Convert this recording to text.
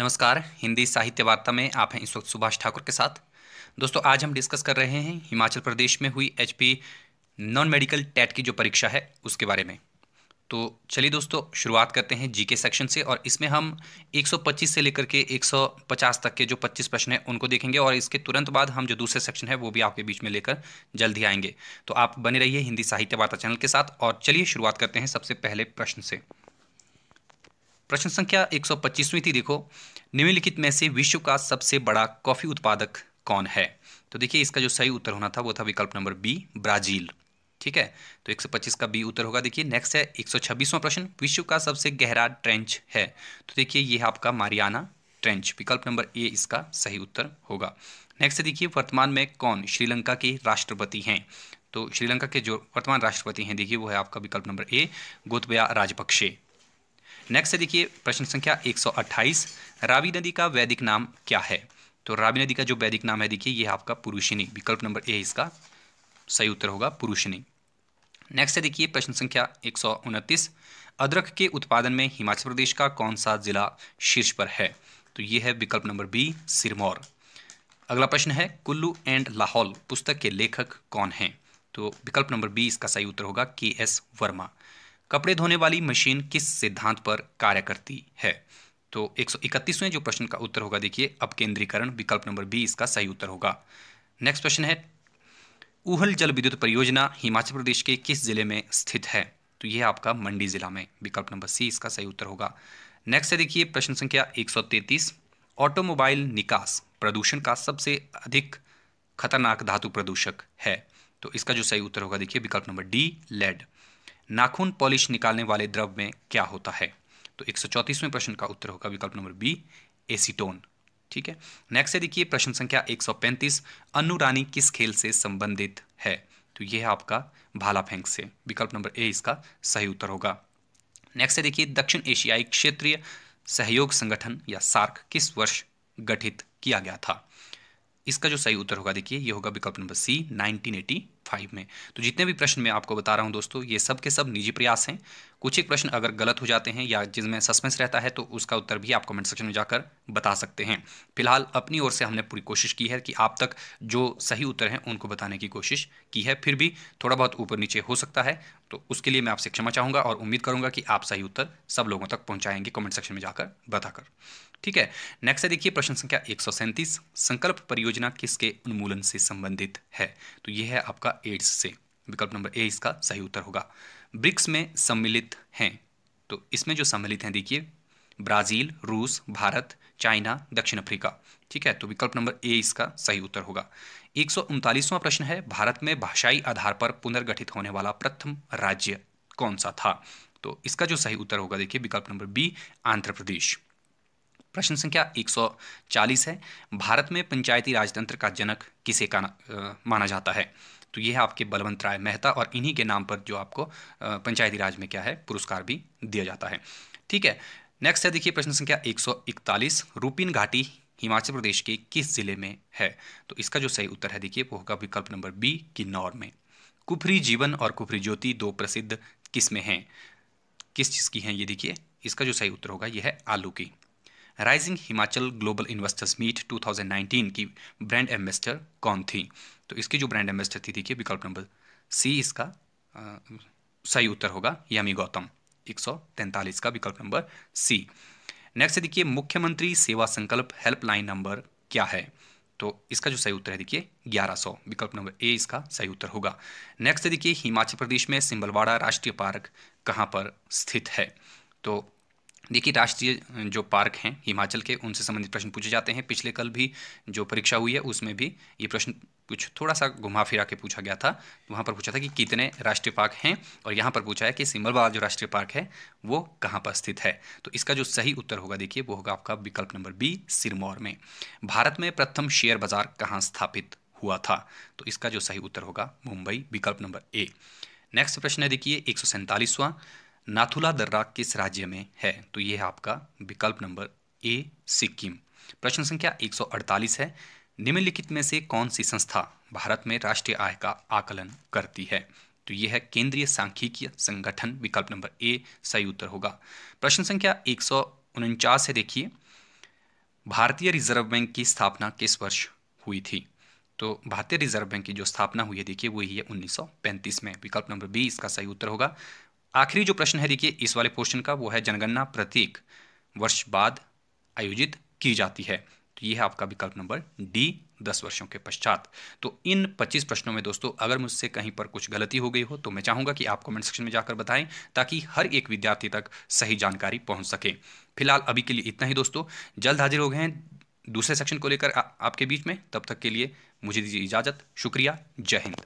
नमस्कार हिंदी साहित्य वार्ता में आप हैं इस वक्त सुभाष ठाकुर के साथ दोस्तों आज हम डिस्कस कर रहे हैं हिमाचल प्रदेश में हुई एच नॉन मेडिकल टेट की जो परीक्षा है उसके बारे में तो चलिए दोस्तों शुरुआत करते हैं जीके सेक्शन से और इसमें हम 125 से लेकर के 150 तक के जो 25 प्रश्न हैं उनको देखेंगे और इसके तुरंत बाद हम जो दूसरे सेक्शन है वो भी आपके बीच में लेकर जल्द ही आएंगे तो आप बने रहिए हिंदी साहित्य वार्ता चैनल के साथ और चलिए शुरुआत करते हैं सबसे पहले प्रश्न से प्रश्न संख्या 125वीं थी देखो निम्नलिखित में से विश्व का सबसे बड़ा कॉफ़ी उत्पादक कौन है तो देखिए इसका जो सही उत्तर होना था वो था विकल्प नंबर बी ब्राज़ील ठीक है तो 125 का बी उत्तर होगा देखिए नेक्स्ट है 126वां प्रश्न विश्व का सबसे गहरा ट्रेंच है तो देखिए ये आपका मारियाना ट्रेंच विकल्प नंबर ए इसका सही उत्तर होगा नेक्स्ट देखिए वर्तमान में कौन श्रीलंका के राष्ट्रपति हैं तो श्रीलंका के जो वर्तमान राष्ट्रपति हैं देखिए वो है आपका विकल्प number A Gotabaya Rajapaksa next है देखिए प्रश्न संख्या 128 रावी नदी का वैदिक नाम क्या है तो रावी नदी का जो वैदिक नाम है देखिए ये आपका पुरुषिनी विकल्प नंबर ए इसका सही उत्तर होगा पुरुषिनी नेक्स्ट है देखिए प्रश्न संख्या एक अदरक के उत्पादन में हिमाचल प्रदेश का कौन सा जिला शीर्ष पर है तो ये है विकल्प नंबर बी सिरमौर अगला प्रश्न है कुल्लू एंड लाहौल पुस्तक के लेखक कौन हैं तो विकल्प नंबर बी इसका सही उत्तर होगा के एस वर्मा कपड़े धोने वाली मशीन किस सिद्धांत पर कार्य करती है तो 131वें जो प्रश्न का उत्तर होगा देखिए अब केंद्रीकरण विकल्प नंबर बी इसका सही उत्तर होगा नेक्स्ट प्रश्न है उहल जल विद्युत परियोजना हिमाचल प्रदेश के किस जिले में स्थित है तो यह आपका मंडी जिला में विकल्प नंबर सी इसका सही उत्तर होगा नेक्स्ट है देखिए प्रश्न संख्या 133 ऑटोमोबाइल निकास प्रदूषण का सबसे अधिक खतरनाक धातु प्रदूषक है तो इसका जो सही उत्तर होगा देखिए विकल्प नंबर डी लेड नाखून पॉलिश निकालने वाले द्रव में क्या होता है तो एक प्रश्न का उत्तर होगा विकल्प नंबर बी एसीटोन ठीक है नेक्स्ट है देखिए प्रश्न संख्या 135 अनु रानी किस खेल से संबंधित है तो यह है आपका भाला फेंक से विकल्प नंबर ए इसका सही उत्तर होगा नेक्स्ट है देखिए दक्षिण एशियाई क्षेत्रीय सहयोग संगठन या सार्क किस वर्ष गठित किया गया था इसका जो सही उत्तर होगा देखिए ये होगा विकल्प नंबर सी 1985 में तो जितने भी प्रश्न मैं आपको बता रहा हूँ दोस्तों ये सब के सब निजी प्रयास हैं कुछ एक प्रश्न अगर गलत हो जाते हैं या जिसमें सस्पेंस रहता है तो उसका उत्तर भी आप कमेंट सेक्शन में जाकर बता सकते हैं फिलहाल अपनी ओर से हमने पूरी कोशिश की है कि आप तक जो सही उत्तर हैं उनको बताने की कोशिश की है फिर भी थोड़ा बहुत ऊपर नीचे हो सकता है तो उसके लिए मैं आपसे क्षमा चाहूँगा और उम्मीद करूँगा कि आप सही उत्तर सब लोगों तक पहुँचाएंगे कमेंट सेक्शन में जाकर बताकर ठीक है नेक्स्ट है देखिए प्रश्न संख्या एक संकल्प परियोजना किसके उन्मूलन से संबंधित है तो यह है आपका एड्स से विकल्प नंबर ए इसका सही उत्तर होगा ब्रिक्स में सम्मिलित हैं तो इसमें जो सम्मिलित हैं देखिए ब्राज़ील रूस भारत चाइना दक्षिण अफ्रीका ठीक है तो विकल्प नंबर ए इसका सही उत्तर होगा एक प्रश्न है भारत में भाषाई आधार पर पुनर्गठित होने वाला प्रथम राज्य कौन सा था तो इसका जो सही उत्तर होगा देखिए विकल्प नंबर बी आंध्र प्रदेश प्रश्न संख्या 140 है भारत में पंचायती राजतंत्र का जनक किसे का आ, माना जाता है तो ये है आपके बलवंत राय मेहता और इन्हीं के नाम पर जो आपको पंचायती राज में क्या है पुरस्कार भी दिया जाता है ठीक है नेक्स्ट है देखिए प्रश्न संख्या 141 रूपिन घाटी हिमाचल प्रदेश के किस ज़िले में है तो इसका जो सही उत्तर है देखिए वो होगा विकल्प नंबर बी किन्नौर में कुफरी जीवन और कुफरी ज्योति दो प्रसिद्ध किस्में हैं किस चीज़ की हैं ये देखिए इसका जो सही उत्तर होगा यह है आलू की rising Himachal global investors meet 2019 की ब्रांड एम्बेस्टर कौन थी तो इसकी जो ब्रांड एम्बेस्टर थी देखिए विकल्प नंबर सी इसका आ, सही उत्तर होगा यामी गौतम एक का विकल्प नंबर सी नेक्स्ट देखिए मुख्यमंत्री सेवा संकल्प हेल्पलाइन नंबर क्या है तो इसका जो सही उत्तर है देखिए 1100 विकल्प नंबर ए इसका सही उत्तर होगा नेक्स्ट देखिए हिमाचल प्रदेश में सिंबलवाड़ा राष्ट्रीय पार्क कहाँ पर स्थित है तो देखिए राष्ट्रीय जो पार्क हैं हिमाचल के उनसे संबंधित प्रश्न पूछे जाते हैं पिछले कल भी जो परीक्षा हुई है उसमें भी ये प्रश्न कुछ थोड़ा सा घुमा फिरा के पूछा गया था वहाँ पर पूछा था कि कितने राष्ट्रीय पार्क हैं और यहाँ पर पूछा है कि सिमल बाबा जो राष्ट्रीय पार्क है वो कहाँ पर स्थित है तो इसका जो सही उत्तर होगा देखिए वो होगा आपका विकल्प नंबर बी सिरमौर में भारत में प्रथम शेयर बाजार कहाँ स्थापित हुआ था तो इसका जो सही उत्तर होगा मुंबई विकल्प नंबर ए नेक्स्ट प्रश्न है देखिए एक सौ नाथुला दर्रा किस राज्य में है तो ये है आपका विकल्प नंबर ए सिक्किम प्रश्न संख्या 148 है निम्नलिखित में से कौन सी संस्था भारत में राष्ट्रीय आय का आकलन करती है तो यह है केंद्रीय सांख्यिकीय संगठन विकल्प नंबर ए सही उत्तर होगा प्रश्न संख्या एक है देखिए भारतीय रिजर्व बैंक की स्थापना किस वर्ष हुई थी तो भारतीय रिजर्व बैंक की जो स्थापना हुई है देखिए वो ही है 1935 में विकल्प नंबर बी इसका सही उत्तर होगा आखिरी जो प्रश्न है देखिए इस वाले पोर्शन का वो है जनगणना प्रत्येक वर्ष बाद आयोजित की जाती है तो ये है आपका विकल्प नंबर डी दस वर्षों के पश्चात तो इन पच्चीस प्रश्नों में दोस्तों अगर मुझसे कहीं पर कुछ गलती हो गई हो तो मैं चाहूंगा कि आप कमेंट सेक्शन में जाकर बताएं ताकि हर एक विद्यार्थी तक सही जानकारी पहुँच सके फिलहाल अभी के लिए इतना ही दोस्तों जल्द हाजिर हो गए हैं दूसरे सेक्शन को लेकर आपके बीच में तब तक के लिए मुझे दीजिए इजाज़त शुक्रिया जय हिंद